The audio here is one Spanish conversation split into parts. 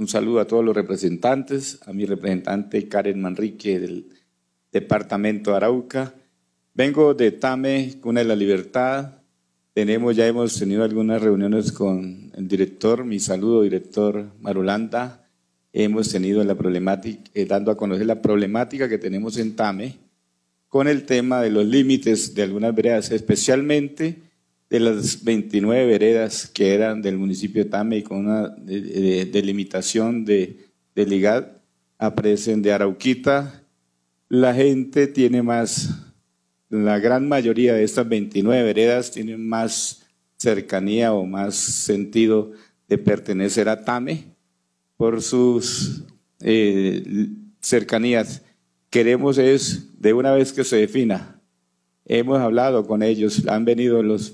Un saludo a todos los representantes, a mi representante Karen Manrique del Departamento de Arauca. Vengo de Tame, Cuna de la Libertad. Tenemos, ya hemos tenido algunas reuniones con el director, mi saludo, director Marulanda. Hemos tenido la problemática, eh, dando a conocer la problemática que tenemos en Tame con el tema de los límites de algunas veredas, especialmente de las 29 veredas que eran del municipio de Tame y con una delimitación de, de, aparecen de Arauquita. La gente tiene más, la gran mayoría de estas 29 veredas tienen más cercanía o más sentido de pertenecer a Tame por sus eh, cercanías. Queremos es, de una vez que se defina, hemos hablado con ellos, han venido los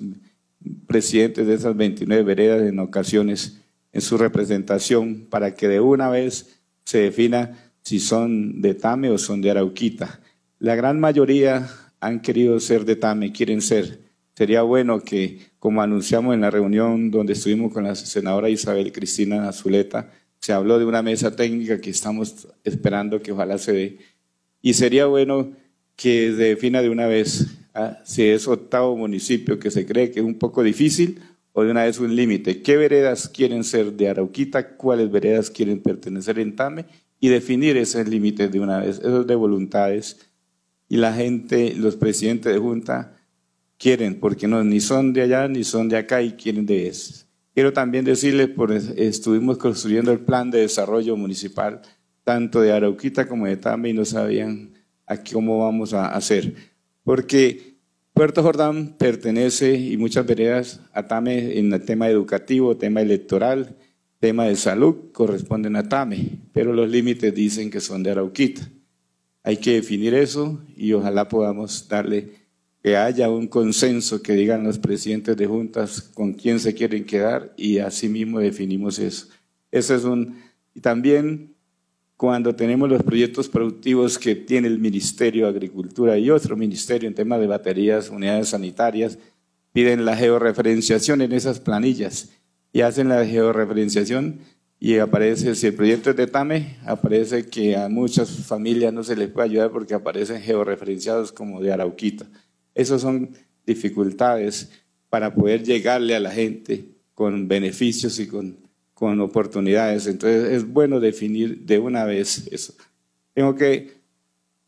presidentes de esas 29 veredas en ocasiones en su representación para que de una vez se defina si son de Tame o son de Arauquita. La gran mayoría han querido ser de Tame, quieren ser. Sería bueno que, como anunciamos en la reunión donde estuvimos con la senadora Isabel Cristina Azuleta, se habló de una mesa técnica que estamos esperando que ojalá se dé. Y sería bueno que se defina de una vez si es octavo municipio que se cree que es un poco difícil o de una vez un límite. ¿Qué veredas quieren ser de Arauquita? ¿Cuáles veredas quieren pertenecer en TAME? Y definir ese límite de una vez, es de voluntades. Y la gente, los presidentes de junta, quieren, porque no, ni son de allá ni son de acá y quieren de eso. Quiero también decirles, pues, estuvimos construyendo el plan de desarrollo municipal, tanto de Arauquita como de Tame, y no sabían a cómo vamos a hacer porque Puerto Jordán pertenece y muchas veredas a TAME en el tema educativo, tema electoral, tema de salud, corresponden a TAME, pero los límites dicen que son de Arauquita. Hay que definir eso y ojalá podamos darle que haya un consenso que digan los presidentes de juntas con quién se quieren quedar y así mismo definimos eso. Eso es un... Y también cuando tenemos los proyectos productivos que tiene el Ministerio de Agricultura y otro ministerio en tema de baterías, unidades sanitarias, piden la georreferenciación en esas planillas y hacen la georreferenciación y aparece, si el proyecto es de TAME, aparece que a muchas familias no se les puede ayudar porque aparecen georreferenciados como de Arauquita. Esas son dificultades para poder llegarle a la gente con beneficios y con con oportunidades. Entonces es bueno definir de una vez eso. Tengo que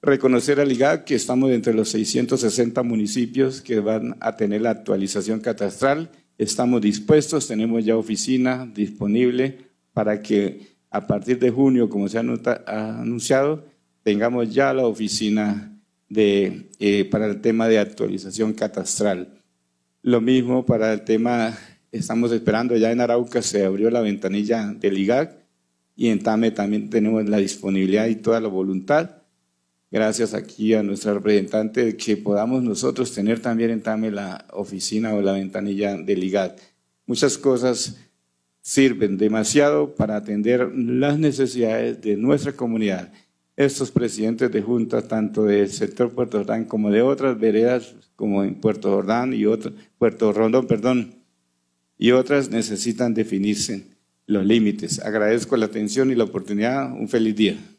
reconocer al IGAD que estamos entre los 660 municipios que van a tener la actualización catastral. Estamos dispuestos, tenemos ya oficina disponible para que a partir de junio, como se ha anunciado, tengamos ya la oficina de, eh, para el tema de actualización catastral. Lo mismo para el tema estamos esperando, ya en Arauca se abrió la ventanilla del IGAC y en TAME también tenemos la disponibilidad y toda la voluntad. Gracias aquí a nuestra representante que podamos nosotros tener también en TAME la oficina o la ventanilla del IGAC. Muchas cosas sirven demasiado para atender las necesidades de nuestra comunidad. Estos presidentes de juntas, tanto del sector Puerto Jordán como de otras veredas, como en Puerto Jordán y Puerto Rondón, perdón, y otras necesitan definirse los límites. Agradezco la atención y la oportunidad. Un feliz día.